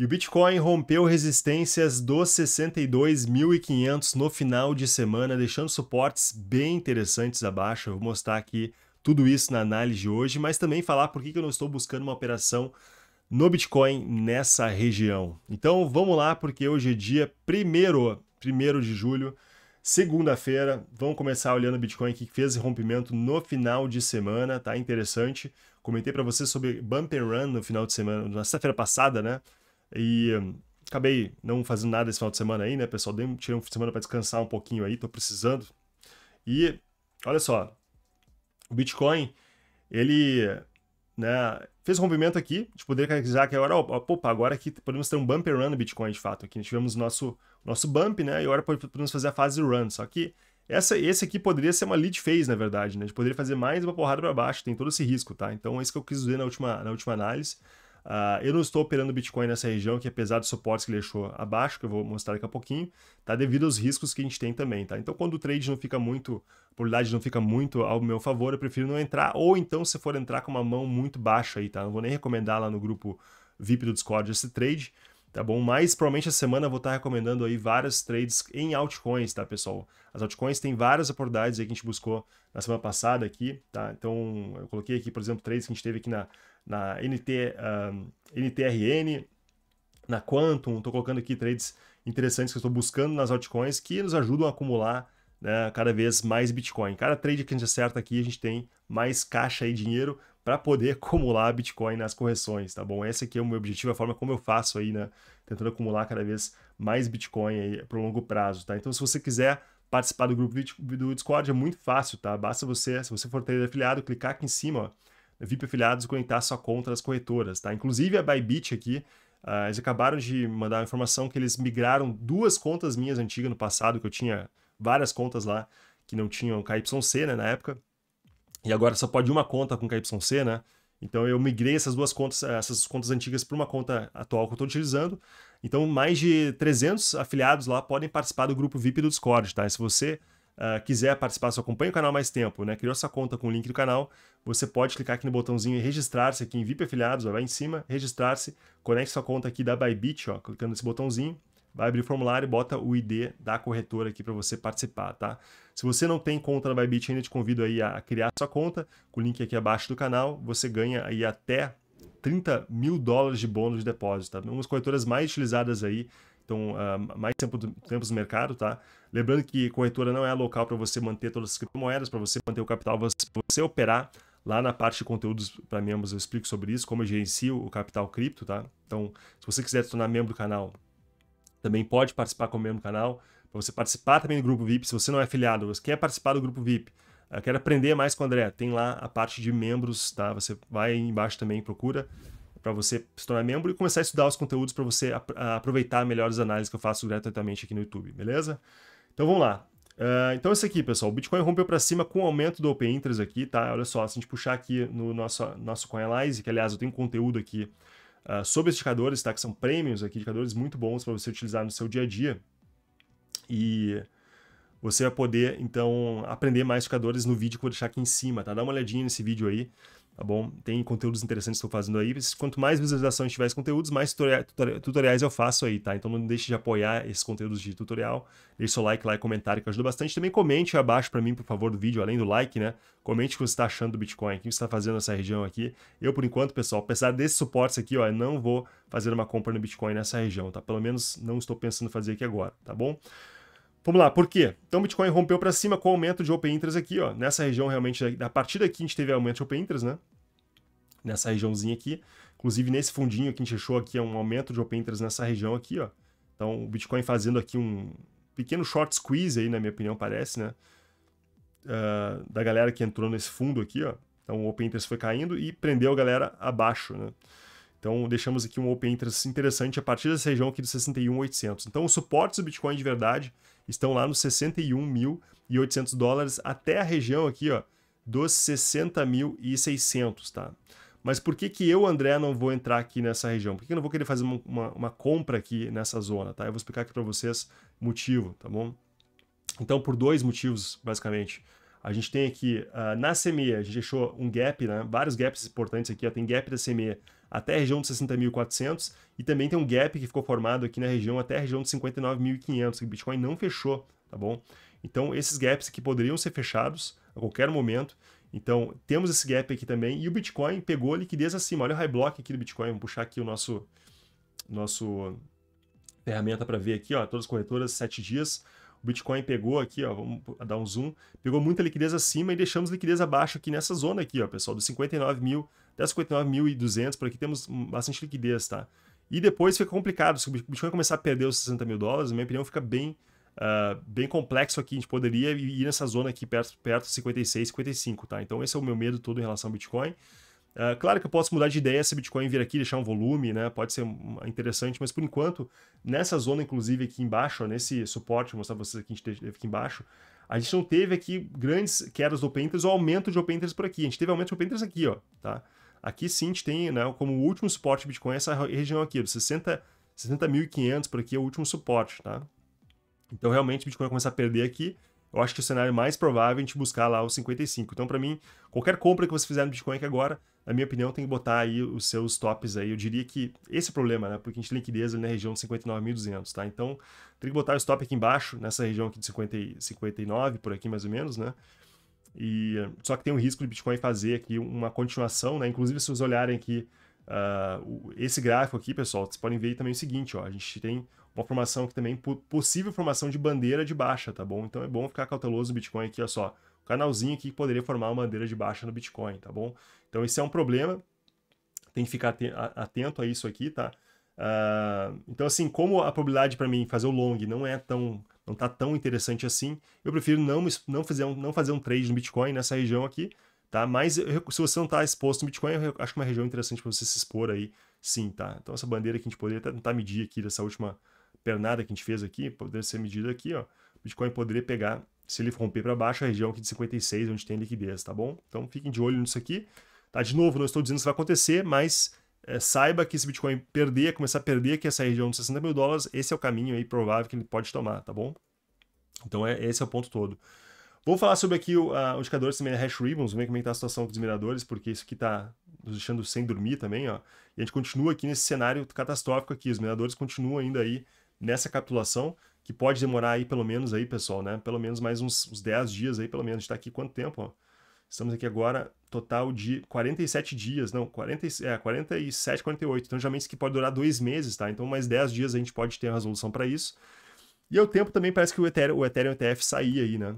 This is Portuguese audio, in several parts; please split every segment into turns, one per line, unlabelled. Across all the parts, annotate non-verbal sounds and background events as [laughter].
E o Bitcoin rompeu resistências dos 62.500 no final de semana, deixando suportes bem interessantes abaixo. Eu vou mostrar aqui tudo isso na análise de hoje, mas também falar por que eu não estou buscando uma operação no Bitcoin nessa região. Então vamos lá, porque hoje é dia 1 primeiro de julho, segunda-feira. Vamos começar olhando o Bitcoin que fez rompimento no final de semana, tá interessante. Comentei para você sobre bumper run no final de semana, na sexta-feira passada, né? E hum, acabei não fazendo nada esse final de semana aí, né, pessoal? Dei, tirei um fim de semana para descansar um pouquinho aí, tô precisando. E olha só, o Bitcoin, ele né, fez um rompimento aqui, a gente poderia caracterizar que agora, opa, agora aqui podemos ter um bumper run no Bitcoin de fato. Aqui tivemos nosso nosso bump, né? E agora podemos fazer a fase run. Só que essa, esse aqui poderia ser uma lead phase, na verdade, né? A gente poderia fazer mais uma porrada para baixo, tem todo esse risco, tá? Então é isso que eu quis dizer na última, na última análise. Uh, eu não estou operando Bitcoin nessa região, que apesar dos suportes que ele deixou abaixo, que eu vou mostrar daqui a pouquinho, tá devido aos riscos que a gente tem também, tá? Então, quando o trade não fica muito, a probabilidade não fica muito ao meu favor, eu prefiro não entrar, ou então, se for entrar com uma mão muito baixa aí, tá? Não vou nem recomendar lá no grupo VIP do Discord esse trade, tá bom? Mas provavelmente essa semana eu vou estar recomendando aí vários trades em altcoins, tá, pessoal? As altcoins tem várias oportunidades aí que a gente buscou na semana passada aqui, tá? Então, eu coloquei aqui, por exemplo, trades que a gente teve aqui na, na NT, um, NTRN, na Quantum, estou colocando aqui trades interessantes que eu estou buscando nas altcoins que nos ajudam a acumular né, cada vez mais Bitcoin. Cada trade que a gente acerta aqui, a gente tem mais caixa e dinheiro para poder [laughs] acumular Bitcoin nas correções, tá bom? Esse aqui é o meu objetivo, é a forma como eu faço aí, né? Tentando acumular cada vez mais Bitcoin aí para o longo prazo, tá? Então, se você quiser participar do grupo do Discord, é muito fácil, tá? Basta você, se você for trader afiliado, clicar aqui em cima, ó, VIP afiliados, conectar sua conta das corretoras, tá? Inclusive a Bybit aqui, uh, eles acabaram de mandar a informação que eles migraram duas contas minhas antigas no passado, que eu tinha várias contas lá que não tinham KYC, né, na época, e agora só pode uma conta com KYC, né? Então eu migrei essas duas contas, essas contas antigas para uma conta atual que eu estou utilizando. Então mais de 300 afiliados lá podem participar do grupo VIP do Discord, tá? E se você uh, quiser participar, só acompanha o canal mais tempo, né? Criou sua conta com o link do canal, você pode clicar aqui no botãozinho e registrar-se aqui em VIP Afiliados, ó, lá em cima, registrar-se, conecte sua conta aqui da Bybit, ó, clicando nesse botãozinho vai abrir o formulário e bota o ID da corretora aqui para você participar, tá? Se você não tem conta na Bybit, ainda te convido aí a criar sua conta, com o link aqui abaixo do canal, você ganha aí até 30 mil dólares de bônus de depósito, tá? Uma das corretoras mais utilizadas aí, então uh, mais tempo do, tempo do mercado, tá? Lembrando que corretora não é local para você manter todas as criptomoedas, para você manter o capital, você, você operar Lá na parte de conteúdos para membros eu explico sobre isso, como eu gerencio o capital cripto, tá? Então, se você quiser se tornar membro do canal, também pode participar com o mesmo canal. Para você participar também do grupo VIP, se você não é afiliado, você quer participar do grupo VIP, ah, quer aprender mais com o André, tem lá a parte de membros, tá? Você vai embaixo também, procura para você se tornar membro e começar a estudar os conteúdos para você ah, aproveitar melhor as análises que eu faço gratuitamente aqui no YouTube, beleza? Então vamos lá. Uh, então isso aqui, pessoal, o Bitcoin rompeu para cima com o aumento do Open Interest aqui, tá? Olha só, se a gente puxar aqui no nosso, nosso CoinAlyze, que aliás eu tenho conteúdo aqui uh, sobre esticadores, indicadores, tá? Que são prêmios aqui, indicadores muito bons para você utilizar no seu dia a dia. E você vai poder, então, aprender mais indicadores no vídeo que eu vou deixar aqui em cima, tá? Dá uma olhadinha nesse vídeo aí tá bom? Tem conteúdos interessantes que eu tô fazendo aí. Quanto mais visualização tiver esses conteúdos, mais tutoria, tutoriais eu faço aí, tá? Então não deixe de apoiar esses conteúdos de tutorial. Deixe seu like lá e comentário que ajuda bastante. Também comente abaixo para mim, por favor, do vídeo, além do like, né? Comente o que você está achando do Bitcoin, o que você está fazendo nessa região aqui. Eu, por enquanto, pessoal, apesar desses suportes aqui, ó, eu não vou fazer uma compra no Bitcoin nessa região, tá? Pelo menos não estou pensando em fazer aqui agora, tá bom? Vamos lá, por quê? Então o Bitcoin rompeu para cima com o aumento de open interest aqui, ó. Nessa região realmente, a partir daqui a gente teve aumento de open interest, né? Nessa regiãozinha aqui. Inclusive nesse fundinho que a gente achou aqui é um aumento de open interest nessa região aqui, ó. Então o Bitcoin fazendo aqui um pequeno short squeeze aí, na minha opinião, parece, né? Uh, da galera que entrou nesse fundo aqui, ó. Então o open interest foi caindo e prendeu a galera abaixo, né? Então, deixamos aqui um open interest interessante a partir dessa região aqui dos 61.800. Então, os suportes do Bitcoin de verdade estão lá nos 61.800 dólares até a região aqui, ó, dos 60.600, tá? Mas por que que eu, André, não vou entrar aqui nessa região? Por que eu não vou querer fazer uma, uma, uma compra aqui nessa zona, tá? Eu vou explicar aqui para vocês motivo, tá bom? Então, por dois motivos, basicamente. A gente tem aqui, uh, na CME, a gente deixou um gap, né? Vários gaps importantes aqui, ó, tem gap da CME até a região de 60.400 e também tem um gap que ficou formado aqui na região até a região de 59.500, que o Bitcoin não fechou, tá bom? Então, esses gaps aqui poderiam ser fechados a qualquer momento. Então, temos esse gap aqui também. E o Bitcoin pegou liquidez acima. Olha o high block aqui do Bitcoin. Vamos puxar aqui o nosso, nosso ferramenta para ver aqui. Ó, todas as corretoras, 7 dias. O Bitcoin pegou aqui, ó, vamos dar um zoom, pegou muita liquidez acima e deixamos liquidez abaixo aqui nessa zona aqui, ó, pessoal, dos 59 mil até 59.200, por aqui temos bastante liquidez, tá? E depois fica complicado, se o Bitcoin começar a perder os 60 mil dólares, na minha opinião, fica bem, uh, bem complexo aqui, a gente poderia ir nessa zona aqui perto, perto de 56, 55, tá? Então esse é o meu medo todo em relação ao Bitcoin. Uh, claro que eu posso mudar de ideia se Bitcoin vir aqui deixar um volume, né? Pode ser interessante, mas por enquanto, nessa zona, inclusive, aqui embaixo, ó, nesse suporte, vou mostrar pra vocês aqui, a gente teve aqui embaixo, a gente não teve aqui grandes quedas do Open Interest ou aumento de Open Interest por aqui. A gente teve aumento de Open Interest aqui, ó, tá? Aqui sim a gente tem, né, como último suporte Bitcoin essa região aqui, dos 60 60.500 por aqui é o último suporte, tá? Então realmente o Bitcoin começa a perder aqui, eu acho que o cenário mais provável é a gente buscar lá os 55. Então, para mim, qualquer compra que você fizer no Bitcoin aqui agora, na minha opinião, tem que botar aí os seus tops aí. Eu diria que esse é o problema, né? Porque a gente tem liquidez ali na região de 59.200, tá? Então, tem que botar o stop aqui embaixo, nessa região aqui de 50, 59, por aqui mais ou menos, né? E, só que tem um risco de Bitcoin fazer aqui uma continuação, né? Inclusive, se vocês olharem aqui uh, esse gráfico aqui, pessoal, vocês podem ver também o seguinte, ó. A gente tem uma formação que também é possível formação de bandeira de baixa, tá bom? Então é bom ficar cauteloso no Bitcoin aqui, olha só. O canalzinho aqui que poderia formar uma bandeira de baixa no Bitcoin, tá bom? Então esse é um problema, tem que ficar atento a isso aqui, tá? Uh, então assim, como a probabilidade para mim fazer o long não é tão, não tá tão interessante assim, eu prefiro não, não, fazer, um, não fazer um trade no Bitcoin nessa região aqui, tá? Mas se você não está exposto no Bitcoin, eu acho que uma região interessante para você se expor aí, sim, tá? Então essa bandeira que a gente poderia tentar medir aqui dessa última pernada que a gente fez aqui, poderia ser medida aqui, ó. Bitcoin poderia pegar, se ele romper para baixo, a região aqui de 56, onde tem liquidez, tá bom? Então fiquem de olho nisso aqui. Tá, de novo, não estou dizendo que isso vai acontecer, mas é, saiba que se Bitcoin perder, começar a perder aqui essa região de 60 mil dólares, esse é o caminho aí provável que ele pode tomar, tá bom? Então é, esse é o ponto todo. Vou falar sobre aqui o, a, o indicador também, hash ribbons, ver como é que tá a situação dos mineradores, porque isso aqui tá nos deixando sem dormir também, ó. E a gente continua aqui nesse cenário catastrófico aqui, os mineradores continuam ainda aí nessa capitulação, que pode demorar aí pelo menos aí, pessoal, né? Pelo menos mais uns, uns 10 dias aí, pelo menos. A gente tá aqui quanto tempo, ó? Estamos aqui agora, total de 47 dias, não, 40, é, 47, 48. Então, geralmente isso que pode durar dois meses, tá? Então, mais 10 dias a gente pode ter a resolução para isso. E o tempo também parece que o Ethereum, o Ethereum ETF sair aí, né?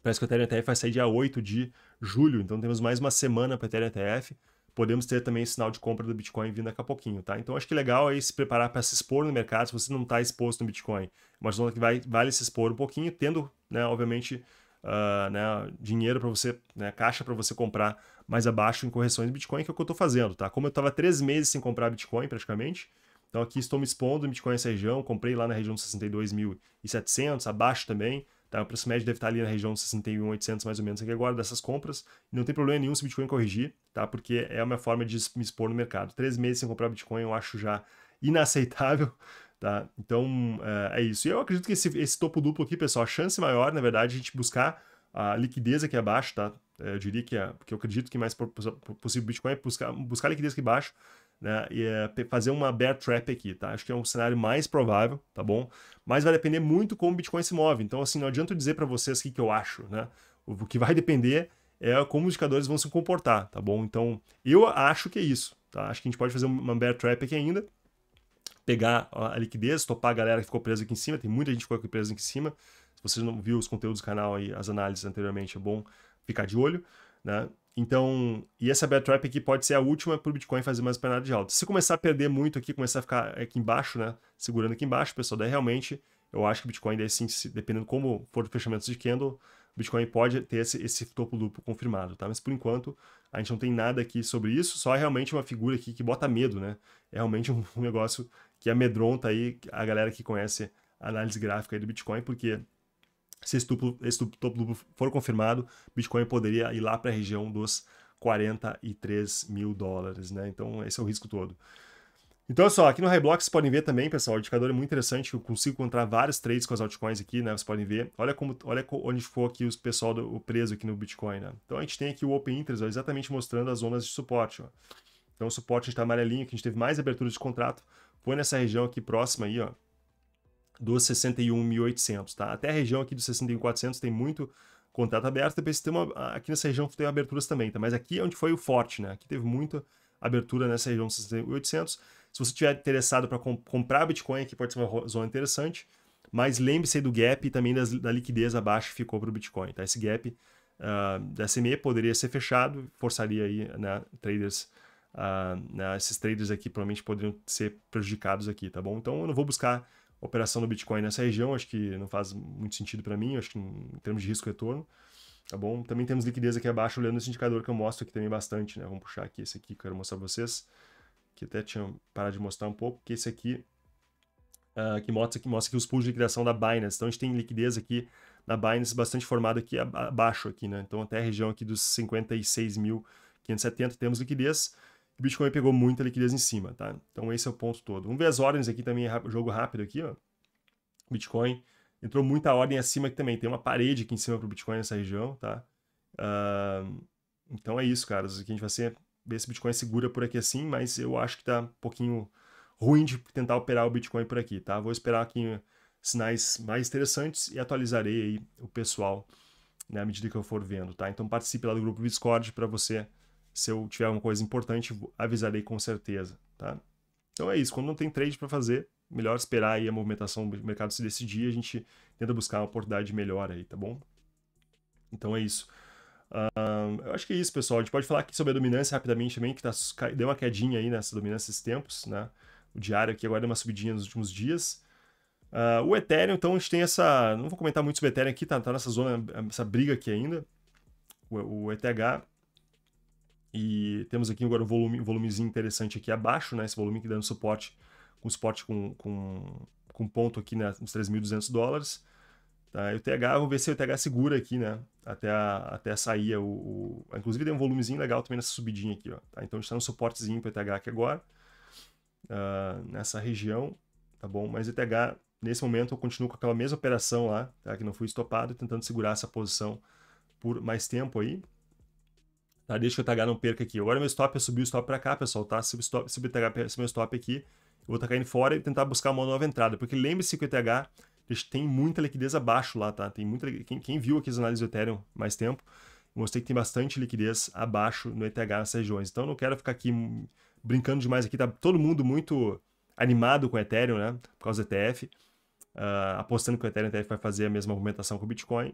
Parece que o Ethereum ETF vai sair dia 8 de julho, então temos mais uma semana para o Ethereum ETF podemos ter também sinal de compra do Bitcoin vindo daqui a pouquinho, tá? Então acho que legal aí é se preparar para se expor no mercado, se você não está exposto no Bitcoin, uma zona que vai, vale se expor um pouquinho, tendo, né, obviamente, uh, né, dinheiro para você, né, caixa para você comprar mais abaixo em correções do Bitcoin, que é o que eu estou fazendo, tá? Como eu estava três meses sem comprar Bitcoin praticamente, então aqui estou me expondo em Bitcoin nessa região, comprei lá na região dos 62.700, abaixo também, Tá? O preço médio deve estar ali na região de 61,800 mais ou menos aqui agora dessas compras. Não tem problema nenhum se o Bitcoin corrigir, tá? porque é uma forma de me expor no mercado. Três meses sem comprar Bitcoin eu acho já inaceitável. [laughs] Tá? Então eh, é isso. E eu acredito que esse, esse topo duplo aqui, pessoal, a chance maior, na verdade, a gente buscar a liquidez aqui abaixo, tá? Eh, eu diria que, é, porque eu acredito que mais possível Bitcoin é buscar, buscar liquidez aqui abaixo né, e é fazer uma bear trap aqui, tá? Acho que é um cenário mais provável, tá bom? Mas vai depender muito como o Bitcoin se move. Então, assim, não adianta eu dizer para vocês o que, que eu acho, né? O que vai depender é como os indicadores vão se comportar, tá bom? Então, eu acho que é isso, tá? Acho que a gente pode fazer uma bear trap aqui ainda, pegar a liquidez, topar a galera que ficou presa aqui em cima, tem muita gente que ficou presa aqui em cima. Se você não viu os conteúdos do canal aí, as análises anteriormente, é bom ficar de olho, né? Então, e essa bear trap aqui pode ser a última para o Bitcoin fazer mais pernada de alta. Se começar a perder muito aqui, começar a ficar aqui embaixo, né? Segurando aqui embaixo, pessoal, daí realmente eu acho que o Bitcoin, daí sim, dependendo como for o fechamento de candle, o Bitcoin pode ter esse, esse topo duplo confirmado, tá? Mas por enquanto, a gente não tem nada aqui sobre isso, só é realmente uma figura aqui que bota medo, né? É realmente [laughs] um, negócio que amedronta aí a galera que conhece a análise gráfica do Bitcoin, porque se esse duplo, esse topo duplo for confirmado, Bitcoin poderia ir lá para a região dos 43 mil dólares, né? Então, esse é o risco todo. Então, é só, aqui no Highblock vocês podem ver também, pessoal, o indicador é muito interessante, eu consigo encontrar vários trades com as altcoins aqui, né? Vocês podem ver, olha como, olha onde ficou aqui o pessoal do, o preso aqui no Bitcoin, né? Então, a gente tem aqui o Open Interest, ó, exatamente mostrando as zonas de suporte, ó. Então, o suporte está amarelinho, que a gente teve mais abertura de contrato, foi nessa região aqui próxima aí, ó, dos 61.800, tá? Até a região aqui dos 61.400 tem muito contrato aberto, depois tem uma, aqui nessa região tem aberturas também, tá? Mas aqui é onde foi o forte, né? Aqui teve muita abertura nessa região dos 6.800. Se você tiver interessado para comp comprar Bitcoin, aqui pode ser uma zona interessante, mas lembre-se do gap e também das, da liquidez abaixo que ficou para o Bitcoin, tá? Esse gap uh, da SME poderia ser fechado, forçaria aí, né, traders... Uh, né, esses traders aqui provavelmente poderiam ser prejudicados aqui, tá bom? Então eu não vou buscar operação do Bitcoin nessa região, acho que não faz muito sentido para mim, acho que em termos de risco-retorno, tá bom? Também temos liquidez aqui abaixo, olhando esse indicador que eu mostro aqui também bastante, né? Vamos puxar aqui esse aqui que eu quero mostrar pra vocês, que até tinha parado de mostrar um pouco, que esse aqui, uh, que mostra, que mostra aqui os pools de liquidação da Binance. Então a gente tem liquidez aqui na Binance bastante formada aqui abaixo aqui, né? Então até a região aqui dos 56.570 temos liquidez, o Bitcoin pegou muita liquidez em cima, tá? Então esse é o ponto todo. Vamos ver as ordens aqui também, jogo rápido aqui, ó. Bitcoin entrou muita ordem acima aqui também. Tem uma parede aqui em cima para o Bitcoin nessa região, tá? Uh, então é isso, cara. Aqui a gente vai ser, ver se o Bitcoin segura por aqui assim, mas eu acho que tá um pouquinho ruim de tentar operar o Bitcoin por aqui, tá? Vou esperar aqui eh, sinais mais interessantes e atualizarei aí o pessoal na né, medida que eu for vendo, tá? Então participe lá do grupo Discord para você se eu tiver uma coisa importante, avisarei com certeza, tá? Então é isso, quando não tem trade para fazer, melhor esperar aí a movimentação do mercado se decidir, a gente tenta buscar uma oportunidade melhor aí, tá bom? Então é isso. eu acho que é isso, pessoal. A gente pode falar aqui sobre a dominância rapidamente também, que tá, deu uma quedinha aí nessa dominância esses tempos, né? O diário aqui agora deu uma subidinha nos últimos dias. Uh, o Ethereum, então, a gente tem essa. Não vou comentar muito sobre o Ethereum aqui, tá, tá nessa zona, essa briga aqui ainda. O, o ETH e temos aqui agora um volume, volumezinho interessante aqui abaixo, né? Esse volume que dando suporte, com suporte com, com, com ponto aqui, né? Uns 3.200 dólares. Tá? E o TH, vamos ver se o TH segura aqui, né? Até, a, até sair o, o... Inclusive tem um volumezinho legal também nessa subidinha aqui, ó. Tá? Então a gente tá no suportezinho para o ETH aqui agora. Uh, nessa região, tá bom? Mas ETH, nesse momento, eu continuo com aquela mesma operação lá, tá? Que não fui estopado, tentando segurar essa posição por mais tempo aí. Tá? Deixa que o TH não perca aqui. Agora meu stop é subir o stop para cá, pessoal, tá? Se, o stop, se, o TH, se meu stop aqui, eu vou estar caindo fora e tentar buscar uma nova entrada. Porque lembre-se que o ETH tem muita liquidez abaixo lá, tá? Tem muita, quem, quem viu aqui as análises do Ethereum mais tempo, mostrei que tem bastante liquidez abaixo no ETH nas regiões. Então não quero ficar aqui brincando demais aqui, tá todo mundo muito animado com o Ethereum, né? Por causa do ETF. Uh, ah, apostando que o Ethereum ETF vai fazer a mesma movimentação que o Bitcoin.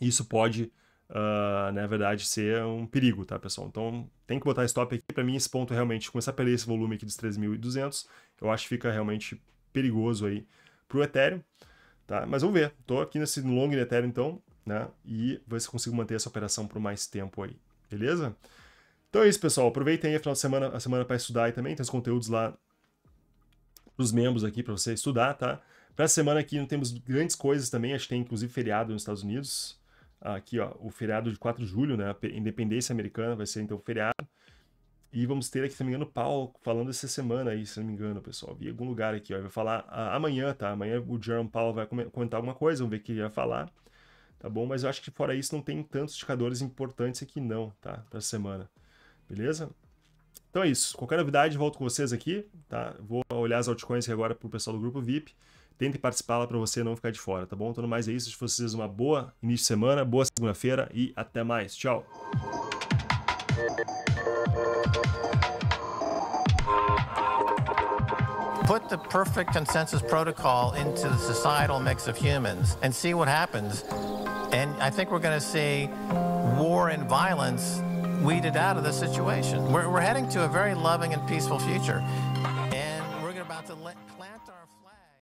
Isso pode uh, ah, na né, verdade, ser um perigo, tá, pessoal? Então, tem que botar stop aqui. Para mim, esse ponto realmente, começar a perder esse volume aqui dos 3.200, eu acho que fica realmente perigoso aí para o Ethereum, tá? Mas vamos ver. Estou aqui nesse long Ethereum, então, né? E ver se consigo manter essa operação por mais tempo aí, beleza? Então é isso, pessoal. Aproveitem aí a é final de semana, semana para estudar aí também. Tem os conteúdos lá os membros aqui para você estudar, tá? Para a semana aqui não temos grandes coisas também, Acho que tem inclusive feriado nos Estados Unidos, aqui, ó, o feriado de 4 de julho, né? A independência americana vai ser então feriado. E vamos ter aqui, se não me engano, o Paulo falando essa semana aí, se não me engano, pessoal. Vi algum lugar aqui, ó. Ele vai falar ah, amanhã, tá? Amanhã o Jerome Paulo vai comentar alguma coisa, vamos ver o que ele vai falar. Tá bom? Mas eu acho que fora isso não tem tantos indicadores importantes aqui não, tá? Pra semana. Beleza? Então é isso. Qualquer novidade, volto com vocês aqui, tá? Vou olhar as altcoins aqui agora pro pessoal do grupo VIP. Tente participar lá para você não ficar de fora, tá bom? Então, mais é isso. Desejo vocês uma boa início de semana, boa segunda-feira e até mais. Tchau! put the perfect consensus protocol into the societal mix of humans and see what happens. And I think we're going to see war and violence weeded out of the situation. We're, we're heading to a very loving and peaceful future.